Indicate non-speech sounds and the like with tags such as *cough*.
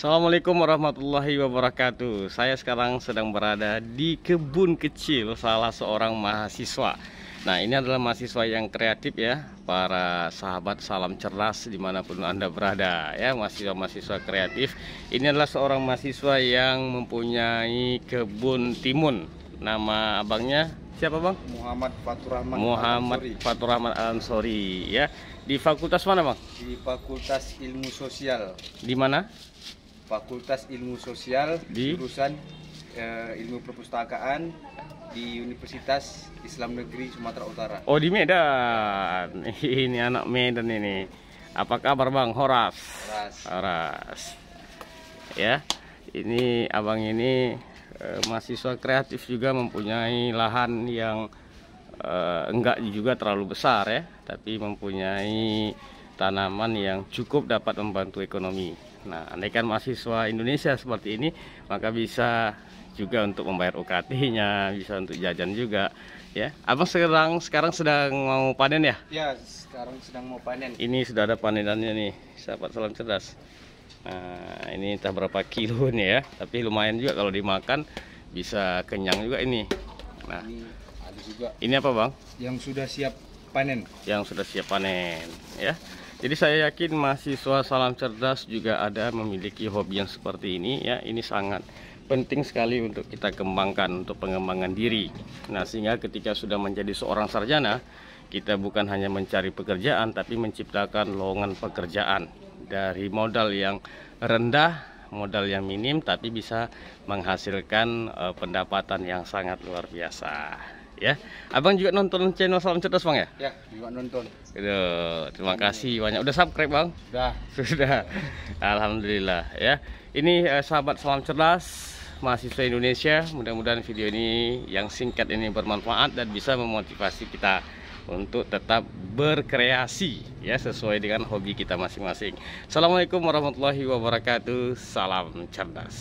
Assalamualaikum warahmatullahi wabarakatuh Saya sekarang sedang berada di kebun kecil salah seorang mahasiswa Nah ini adalah mahasiswa yang kreatif ya Para sahabat salam cerdas dimanapun Anda berada ya Mahasiswa-mahasiswa kreatif Ini adalah seorang mahasiswa yang mempunyai kebun timun Nama abangnya siapa bang? Muhammad Faturrahman. Muhammad Al Ansori ya Di fakultas mana bang? Di fakultas ilmu sosial Di mana? Fakultas Ilmu Sosial di jurusan uh, Ilmu Perpustakaan di Universitas Islam Negeri Sumatera Utara. Oh di Medan, *laughs* ini anak Medan ini. Apa kabar bang Horas? Horas. Horas. Ya, ini abang ini uh, mahasiswa kreatif juga mempunyai lahan yang uh, enggak juga terlalu besar ya, tapi mempunyai tanaman yang cukup dapat membantu ekonomi. Nah, andaikan mahasiswa Indonesia seperti ini, maka bisa juga untuk membayar UKT-nya, bisa untuk jajan juga, ya. Abang sekarang sekarang sedang mau panen ya? Ya, sekarang sedang mau panen. Ini sudah ada panenannya nih, sahabat salam cerdas. Nah, ini entah berapa kilo *laughs* nih ya, tapi lumayan juga kalau dimakan bisa kenyang juga ini. Nah, ini ada juga. Ini apa, Bang? Yang sudah siap panen. Yang sudah siap panen, ya. Jadi saya yakin mahasiswa Salam Cerdas juga ada memiliki hobi yang seperti ini ya. Ini sangat penting sekali untuk kita kembangkan untuk pengembangan diri. Nah, sehingga ketika sudah menjadi seorang sarjana, kita bukan hanya mencari pekerjaan tapi menciptakan lowongan pekerjaan dari modal yang rendah modal yang minim tapi bisa menghasilkan uh, pendapatan yang sangat luar biasa ya. Abang juga nonton channel Salam Cerdas Bang ya? Ya, juga nonton. Aduh, terima kasih banyak. Udah subscribe Bang? Sudah. *laughs* Sudah. Alhamdulillah ya. Ini uh, sahabat Salam Cerdas mahasiswa Indonesia. Mudah-mudahan video ini yang singkat ini bermanfaat dan bisa memotivasi kita untuk tetap berkreasi ya sesuai dengan hobi kita masing-masing. Assalamualaikum warahmatullahi wabarakatuh. Salam cerdas.